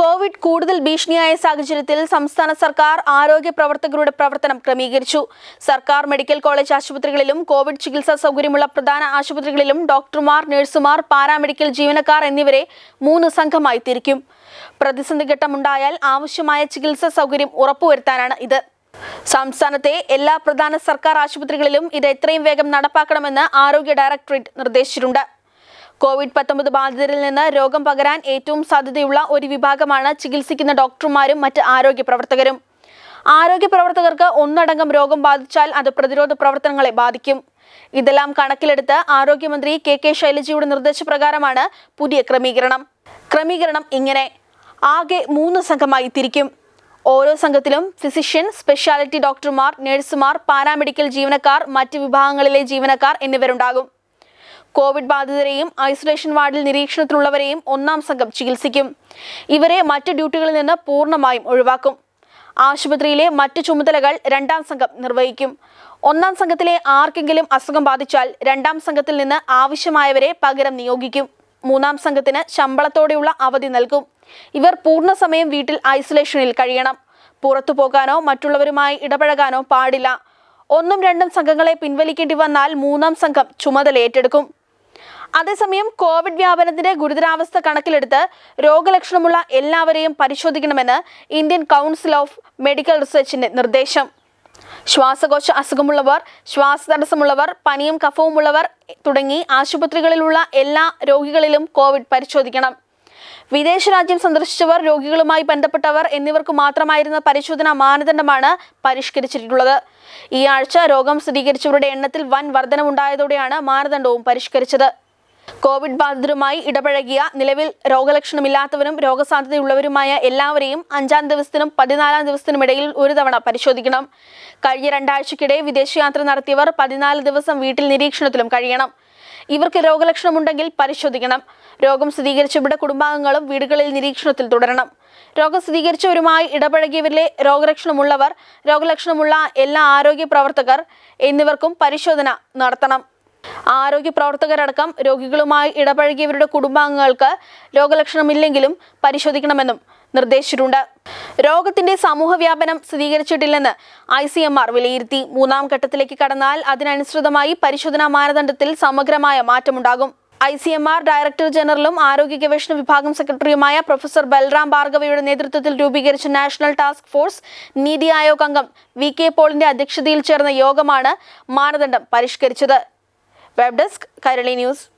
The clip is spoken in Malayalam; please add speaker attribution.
Speaker 1: കോവിഡ് കൂടുതൽ ഭീഷണിയായ സാഹചര്യത്തിൽ സംസ്ഥാന സർക്കാർ ആരോഗ്യ പ്രവർത്തകരുടെ പ്രവർത്തനം ക്രമീകരിച്ചു സർക്കാർ മെഡിക്കൽ കോളേജ് ആശുപത്രികളിലും കോവിഡ് ചികിത്സാ സൗകര്യമുള്ള പ്രധാന ആശുപത്രികളിലും ഡോക്ടർമാർ നഴ്സുമാർ പാരാമെഡിക്കൽ ജീവനക്കാർ എന്നിവരെ മൂന്ന് സംഘമായി തിരിക്കും പ്രതിസന്ധി ഘട്ടമുണ്ടായാൽ ആവശ്യമായ ചികിത്സാ സൗകര്യം ഉറപ്പുവരുത്താനാണ് ഇത് സംസ്ഥാനത്തെ എല്ലാ പ്രധാന സർക്കാർ ആശുപത്രികളിലും ഇത് എത്രയും വേഗം നടപ്പാക്കണമെന്ന് ആരോഗ്യ ഡയറക്ടറേറ്റ് നിർദ്ദേശിച്ചിട്ടുണ്ട് കോവിഡ് പത്തൊമ്പത് ബാധിതരിൽ നിന്ന് രോഗം പകരാൻ ഏറ്റവും സാധ്യതയുള്ള ഒരു വിഭാഗമാണ് ചികിത്സിക്കുന്ന ഡോക്ടർമാരും മറ്റ് ആരോഗ്യ പ്രവർത്തകരും ആരോഗ്യ പ്രവർത്തകർക്ക് ഒന്നടങ്കം രോഗം ബാധിച്ചാൽ അത് പ്രതിരോധ പ്രവർത്തനങ്ങളെ ബാധിക്കും ഇതെല്ലാം കണക്കിലെടുത്ത് ആരോഗ്യമന്ത്രി കെ കെ ശൈലജയുടെ നിർദ്ദേശപ്രകാരമാണ് പുതിയ ക്രമീകരണം ക്രമീകരണം ഇങ്ങനെ ആകെ മൂന്ന് സംഘമായി തിരിക്കും ഓരോ സംഘത്തിലും ഫിസിഷ്യൻ സ്പെഷ്യാലിറ്റി ഡോക്ടർമാർ നഴ്സുമാർ പാരാമെഡിക്കൽ ജീവനക്കാർ മറ്റ് വിഭാഗങ്ങളിലെ ജീവനക്കാർ എന്നിവരുണ്ടാകും കോവിഡ് ബാധിതരെയും ഐസൊലേഷൻ വാർഡിൽ നിരീക്ഷണത്തിലുള്ളവരെയും ഒന്നാം സംഘം ചികിത്സിക്കും ഇവരെ മറ്റ് ഡ്യൂട്ടികളിൽ നിന്ന് പൂർണ്ണമായും ഒഴിവാക്കും ആശുപത്രിയിലെ മറ്റ് ചുമതലകൾ രണ്ടാം സംഘം നിർവഹിക്കും ഒന്നാം സംഘത്തിലെ ആർക്കെങ്കിലും അസുഖം ബാധിച്ചാൽ രണ്ടാം സംഘത്തിൽ നിന്ന് ആവശ്യമായവരെ പകരം നിയോഗിക്കും മൂന്നാം സംഘത്തിന് ശമ്പളത്തോടെയുള്ള അവധി നൽകും ഇവർ പൂർണ്ണസമയം വീട്ടിൽ ഐസൊലേഷനിൽ കഴിയണം പുറത്തു പോകാനോ മറ്റുള്ളവരുമായി ഇടപഴകാനോ പാടില്ല ഒന്നും രണ്ടും സംഘങ്ങളെ പിൻവലിക്കേണ്ടി വന്നാൽ മൂന്നാം സംഘം ചുമതല ഏറ്റെടുക്കും അതേസമയം കോവിഡ് വ്യാപനത്തിന്റെ ഗുരുതരാവസ്ഥ കണക്കിലെടുത്ത് രോഗലക്ഷണമുള്ള എല്ലാവരെയും പരിശോധിക്കണമെന്ന് ഇന്ത്യൻ കൗൺസിൽ ഓഫ് മെഡിക്കൽ റിസർച്ചിന്റെ നിർദ്ദേശം ശ്വാസകോശ അസുഖമുള്ളവർ ശ്വാസതടസ്സമുള്ളവർ പനിയും കഫവുമുള്ളവർ തുടങ്ങി ആശുപത്രികളിലുള്ള എല്ലാ രോഗികളിലും കോവിഡ് പരിശോധിക്കണം വിദേശ രാജ്യം സന്ദർശിച്ചവർ രോഗികളുമായി ബന്ധപ്പെട്ടവർ എന്നിവർക്ക് മാത്രമായിരുന്ന പരിശോധനാ മാനദണ്ഡമാണ് പരിഷ്കരിച്ചിട്ടുള്ളത് ഈ ആഴ്ച രോഗം സ്ഥിരീകരിച്ചവരുടെ എണ്ണത്തിൽ വൻ വർധനമുണ്ടായതോടെയാണ് മാനദണ്ഡവും പരിഷ്കരിച്ചത് കോവിഡ് ബാധിതരുമായി ഇടപഴകിയ നിലവിൽ രോഗലക്ഷണമില്ലാത്തവരും രോഗസാധ്യതയുള്ളവരുമായ എല്ലാവരെയും അഞ്ചാം ദിവസത്തിനും പതിനാലാം ദിവസത്തിനും ഇടയിൽ ഒരു തവണ പരിശോധിക്കണം കഴിഞ്ഞ രണ്ടാഴ്ചക്കിടെ വിദേശയാത്ര നടത്തിയവർ പതിനാല് ദിവസം വീട്ടിൽ നിരീക്ഷണത്തിലും കഴിയണം ഇവർക്ക് രോഗലക്ഷണമുണ്ടെങ്കിൽ പരിശോധിക്കണം രോഗം സ്ഥിരീകരിച്ചവരുടെ കുടുംബാംഗങ്ങളും വീടുകളിൽ നിരീക്ഷണത്തിൽ തുടരണം രോഗം സ്ഥിരീകരിച്ചവരുമായി ഇടപഴകിയവരിലെ രോഗലക്ഷണമുള്ളവർ രോഗലക്ഷണമുള്ള എല്ലാ ആരോഗ്യ പ്രവർത്തകർ എന്നിവർക്കും പരിശോധന നടത്തണം ആരോഗ്യ പ്രവർത്തകരടക്കം രോഗികളുമായി ഇടപഴകിയവരുടെ കുടുംബാംഗങ്ങൾക്ക് രോഗലക്ഷണമില്ലെങ്കിലും പരിശോധിക്കണമെന്നും നിർദ്ദേശിച്ചിട്ടുണ്ട് രോഗത്തിന്റെ സമൂഹവ്യാപനം സ്ഥിരീകരിച്ചിട്ടില്ലെന്ന് ഐ സി എം ആർ വിലയിരുത്തി മൂന്നാം ഘട്ടത്തിലേക്ക് കടന്നാൽ അതിനനുസൃതമായി പരിശോധനാ മാനദണ്ഡത്തിൽ സമഗ്രമായ മാറ്റമുണ്ടാകും I C M R director ജനറലും ആരോഗ്യ ഗവേഷണ വിഭാഗം സെക്രട്ടറിയുമായ പ്രൊഫസർ ബൽറാം ഭാർഗവയുടെ നേതൃത്വത്തിൽ രൂപീകരിച്ച നാഷണൽ ടാസ്ക് ഫോഴ്സ് നീതി ആയോഗ് അംഗം വി കെ പോളിന്റെ അധ്യക്ഷതയിൽ ചേർന്ന യോഗമാണ് മാനദണ്ഡം പരിഷ്കരിച്ചത് Web Desk, Kairali News.